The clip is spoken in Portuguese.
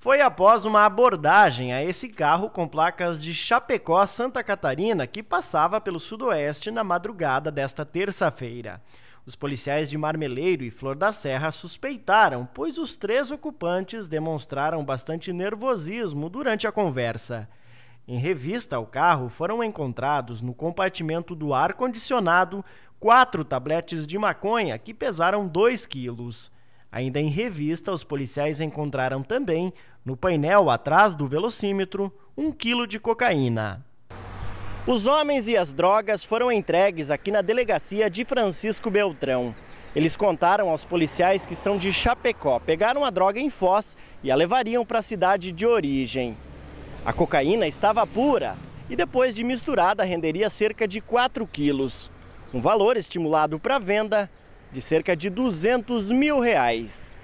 foi após uma abordagem a esse carro com placas de Chapecó, Santa Catarina, que passava pelo sudoeste na madrugada desta terça-feira. Os policiais de Marmeleiro e Flor da Serra suspeitaram, pois os três ocupantes demonstraram bastante nervosismo durante a conversa. Em revista ao carro foram encontrados no compartimento do ar-condicionado quatro tabletes de maconha que pesaram 2 quilos. Ainda em revista, os policiais encontraram também, no painel atrás do velocímetro, um quilo de cocaína. Os homens e as drogas foram entregues aqui na delegacia de Francisco Beltrão. Eles contaram aos policiais que são de Chapecó, pegaram a droga em Foz e a levariam para a cidade de origem. A cocaína estava pura e depois de misturada renderia cerca de 4 quilos. Um valor estimulado para venda de cerca de 200 mil reais.